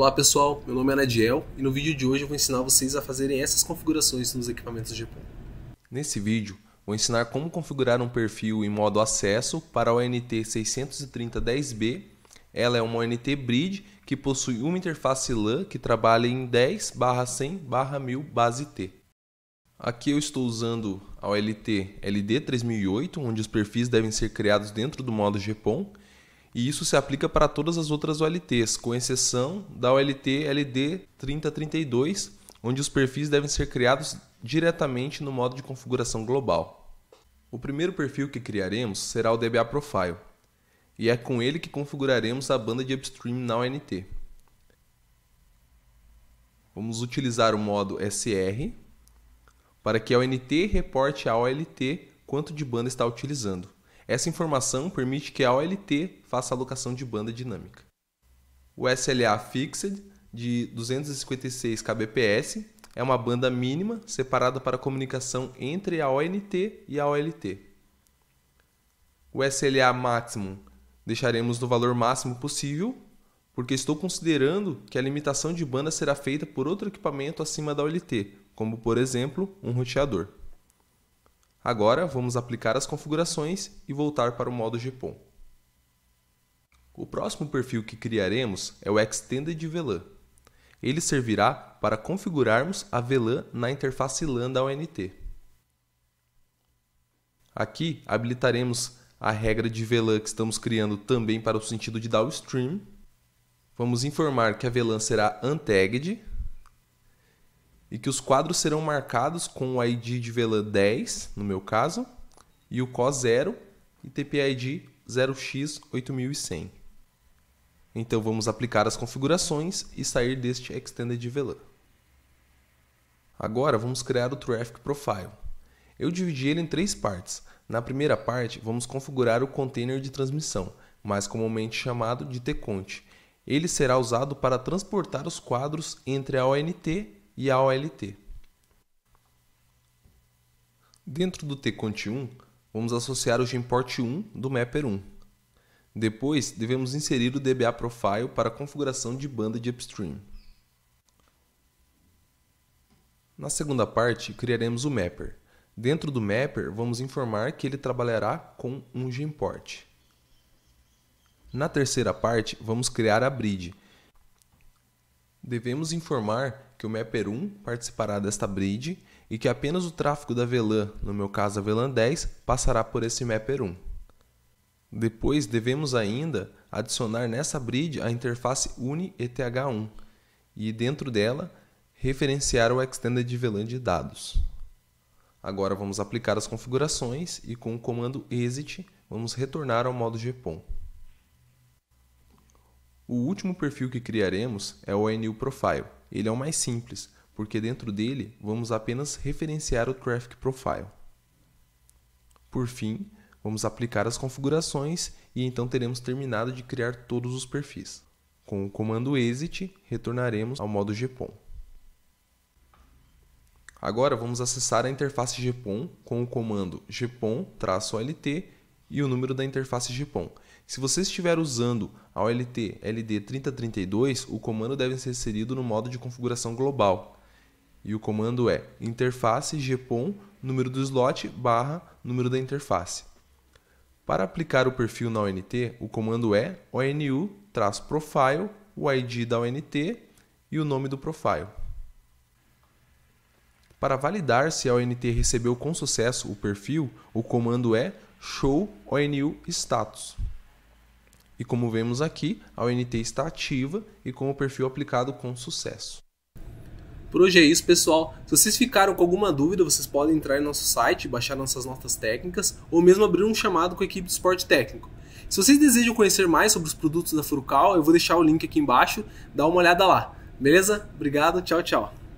Olá pessoal, meu nome é Nadiel e no vídeo de hoje eu vou ensinar vocês a fazerem essas configurações nos equipamentos GPON. Nesse vídeo, vou ensinar como configurar um perfil em modo acesso para a ONT 63010B. Ela é uma ONT Bridge que possui uma interface LAN que trabalha em 10/100/1000 base T. Aqui eu estou usando a OLT LD3008, onde os perfis devem ser criados dentro do modo GPON e isso se aplica para todas as outras OLTs, com exceção da OLT LD 3032, onde os perfis devem ser criados diretamente no modo de configuração global. O primeiro perfil que criaremos será o DBA Profile, e é com ele que configuraremos a banda de upstream na ONT. Vamos utilizar o modo SR para que a ONT reporte à OLT quanto de banda está utilizando. Essa informação permite que a OLT faça alocação de banda dinâmica. O SLA Fixed, de 256 kbps, é uma banda mínima separada para comunicação entre a ONT e a OLT. O SLA Maximum deixaremos no valor máximo possível, porque estou considerando que a limitação de banda será feita por outro equipamento acima da OLT, como por exemplo um roteador. Agora vamos aplicar as configurações e voltar para o modo GPON. O próximo perfil que criaremos é o Extended VLAN. Ele servirá para configurarmos a VLAN na interface LAN da ONT. Aqui habilitaremos a regra de VLAN que estamos criando também para o sentido de downstream. Vamos informar que a VLAN será untagged e que os quadros serão marcados com o ID de VLAN 10, no meu caso, e o CO 0 e TPID 0x8100. Então vamos aplicar as configurações e sair deste Extended VLAN. Agora vamos criar o Traffic Profile. Eu dividi ele em três partes. Na primeira parte, vamos configurar o container de transmissão, mais comumente chamado de conte. Ele será usado para transportar os quadros entre a ONT e a OLT. Dentro do tcont1, vamos associar o gemport1 do mapper 1. Depois, devemos inserir o DBA profile para a configuração de banda de upstream. Na segunda parte, criaremos o mapper. Dentro do mapper, vamos informar que ele trabalhará com um gemport. Na terceira parte, vamos criar a bridge, Devemos informar que o Mapper 1 participará desta bridge e que apenas o tráfego da VLAN, no meu caso a VLAN 10, passará por esse Mapper 1. Depois devemos ainda adicionar nessa bridge a interface eth 1 e dentro dela referenciar o Extended VLAN de dados. Agora vamos aplicar as configurações e com o comando exit vamos retornar ao modo GPON. O último perfil que criaremos é o NU Profile. Ele é o mais simples, porque dentro dele vamos apenas referenciar o Traffic Profile. Por fim, vamos aplicar as configurações e então teremos terminado de criar todos os perfis. Com o comando exit, retornaremos ao modo GPON. Agora vamos acessar a interface GPON com o comando gpon-lt e o número da interface GPON. Se você estiver usando a OLT LD3032, o comando deve ser inserido no modo de configuração global. E o comando é interface GPON número do slot barra número da interface. Para aplicar o perfil na ONT, o comando é onu-profile, o ID da ONT e o nome do profile. Para validar se a ONT recebeu com sucesso o perfil, o comando é show ONU status. E como vemos aqui, a ONT está ativa e com o perfil aplicado com sucesso. Por hoje é isso, pessoal. Se vocês ficaram com alguma dúvida, vocês podem entrar em nosso site, baixar nossas notas técnicas ou mesmo abrir um chamado com a equipe de suporte técnico. Se vocês desejam conhecer mais sobre os produtos da Furucal, eu vou deixar o link aqui embaixo, dá uma olhada lá. Beleza? Obrigado, tchau, tchau.